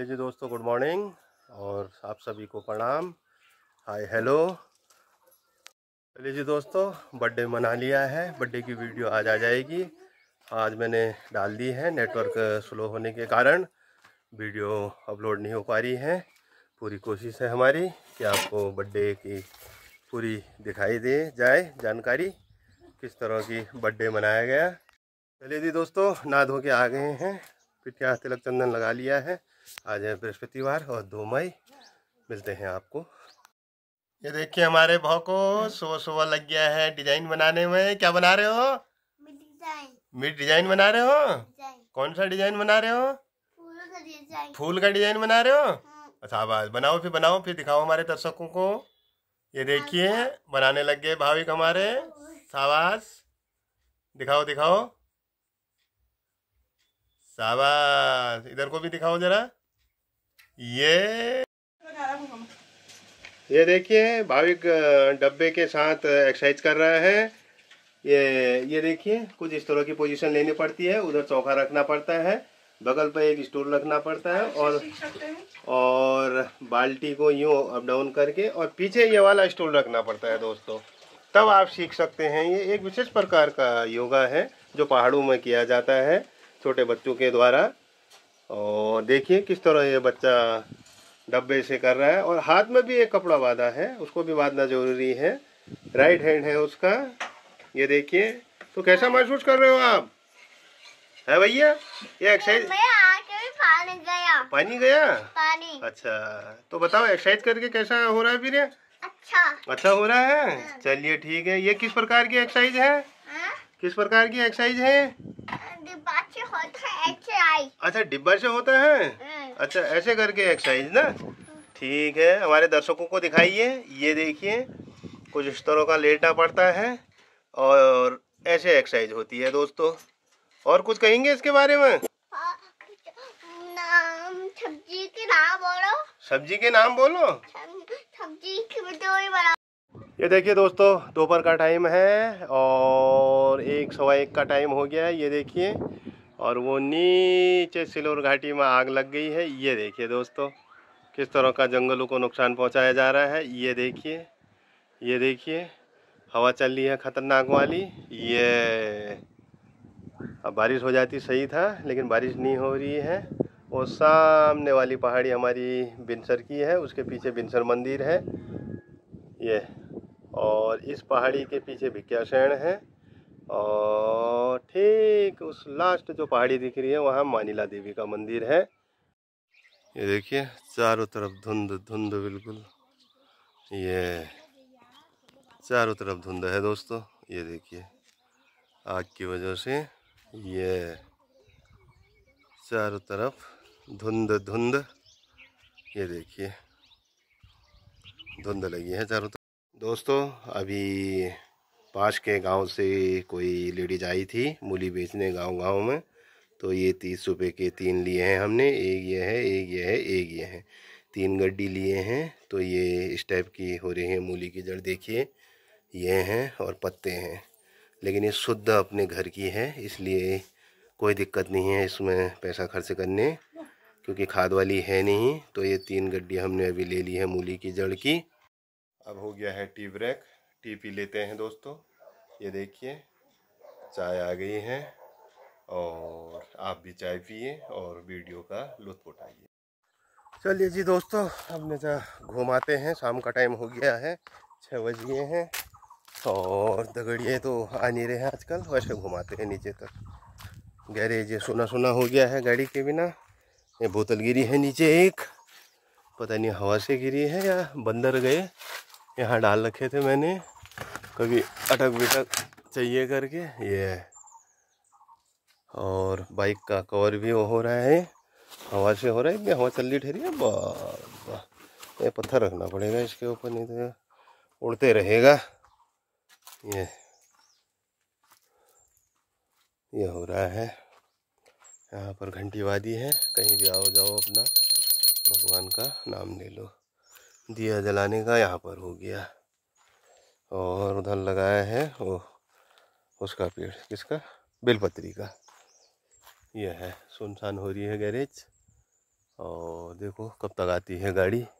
चले जी दोस्तों good morning और आप सभी को प्रणाम हाय हेलो चलिए जी दोस्तों बर्थडे मना लिया है बर्थडे की वीडियो आज आ जाएगी आज मैंने डाल दी है नेटवर्क स्लो होने के कारण वीडियो अपलोड नहीं हो पा रही है पूरी कोशिश है हमारी कि आपको बर्थडे की पूरी दिखाई दे जाए जानकारी किस तरह की बर्थडे मनाया गया चलिए जी दोस्तों नहा धो के आ गए हैं पिठिया तिलक चंदन लगा लिया है आज है बृहस्पतिवार और दो मई मिलते हैं आपको ये देखिए हमारे भाव को सुबह सुबह लग गया है डिजाइन बनाने में क्या बना रहे हो मिट डिजाइन बना रहे हो कौन सा डिजाइन बना रहे हो फूल का डिजाइन बना रहे हो हाँ। अच्छा आवाज बनाओ फिर बनाओ फिर दिखाओ हमारे दर्शकों को ये देखिए हाँ। बनाने लग गए भाविक हमारे शाबाश दिखाओ दिखाओ शाबाश इधर को भी दिखाओ जरा ये ये देखिए भाविक डब्बे के साथ एक्सरसाइज कर रहा है ये ये देखिए कुछ इस तरह की पोजीशन लेनी पड़ती है उधर चौखा रखना पड़ता है बगल पर एक स्टूल रखना पड़ता है और और बाल्टी को यूँ अप डाउन करके और पीछे ये वाला स्टूल रखना पड़ता है दोस्तों तब आप सीख सकते हैं ये एक विशेष प्रकार का योगा है जो पहाड़ों में किया जाता है छोटे बच्चों के द्वारा और देखिए किस तरह ये बच्चा डब्बे से कर रहा है और हाथ में भी एक कपड़ा बांधा है उसको भी बांधना जरूरी है राइट हैंड है उसका ये देखिए तो कैसा महसूस कर रहे हो आप है भैया ये एक्सरसाइज पानी गया पानी गया पानी अच्छा तो बताओ एक्सरसाइज करके कैसा हो रहा है फिर अच्छा अच्छा हो रहा है हाँ। चलिए ठीक है ये किस प्रकार की एक्सरसाइज है हाँ। किस प्रकार की एक्सरसाइज है एक्सरसाइज अच्छा डिब्बा से होता है हाँ। अच्छा ऐसे करके एक्सरसाइज ना ठीक है हमारे दर्शकों को दिखाइए ये देखिए कुछ इस तरह का लेटना पड़ता है और ऐसे एक्सरसाइज होती है दोस्तों और कुछ कहेंगे इसके बारे में सब्जी के नाम बोलो सब्जी के नाम बोलो सब्जी ये देखिए दोस्तों दोपहर का टाइम है और एक सवा एक का टाइम हो गया है ये देखिए और वो नीचे सिलोर घाटी में आग लग गई है ये देखिए दोस्तों किस तरह का जंगलों को नुकसान पहुंचाया जा रहा है ये देखिए ये देखिए हवा चल रही है ख़तरनाक वाली ये अब बारिश हो जाती सही था लेकिन बारिश नहीं हो रही है और सामने वाली पहाड़ी हमारी बिनसर की है उसके पीछे बिनसर मंदिर है ये और इस पहाड़ी के पीछे भिक्षाशैण है और ठीक उस लास्ट जो पहाड़ी दिख रही है वहाँ मानिला देवी का मंदिर है ये देखिए चारों तरफ धुंध धुंध बिल्कुल ये चारों तरफ धुंध है दोस्तों ये देखिए आग की वजह से ये चारों तरफ धुंध धुंध ये देखिए धुंध लगी है चारों तरफ दोस्तों अभी पास के गांव से कोई लेडीज आई थी मूली बेचने गांव गांव में तो ये तीस रुपये के तीन लिए हैं हमने एक ये है एक ये है एक ये है तीन गड्डी लिए हैं तो ये इस टाइप की हो रही है मूली की जड़ देखिए ये हैं और पत्ते हैं लेकिन ये शुद्ध अपने घर की है इसलिए कोई दिक्कत नहीं है इसमें पैसा खर्च करने क्योंकि खाद वाली है नहीं तो ये तीन गड्डी हमने अभी ले ली है मूली की जड़ की अब हो गया है टी ब्रेक टी पी लेते हैं दोस्तों ये देखिए चाय आ गई है और आप भी चाय पिए और वीडियो का लुत्फ उठाइए चलिए जी दोस्तों हमने जहाँ घूमाते हैं शाम का टाइम हो गया है छः बज गए हैं और दगड़िए तो आ नहीं रहे हैं आजकल वैसे घुमाते हैं नीचे तक गैरेज ये सुना सुना हो गया है गाड़ी के बिना ये बोतल गिरी है नीचे एक पता नहीं हवा से गिरी है या बंदर गए यहाँ डाल रखे थे मैंने कभी अटक बिटक चाहिए करके ये और बाइक का कवर भी हो रहा है हवा से हो रहा है हवा चल रही ठहरी है ये पत्थर रखना पड़ेगा इसके ऊपर नहीं तो उड़ते रहेगा ये ये हो रहा है यहाँ पर घंटी वादी है कहीं भी आओ जाओ अपना भगवान का नाम ले लो दिया जलाने का यहाँ पर हो गया और उधर लगाया है वो उसका पेड़ किसका बेलपत्री का यह है सुनसान हो रही है गैरेज और देखो कब तक आती है गाड़ी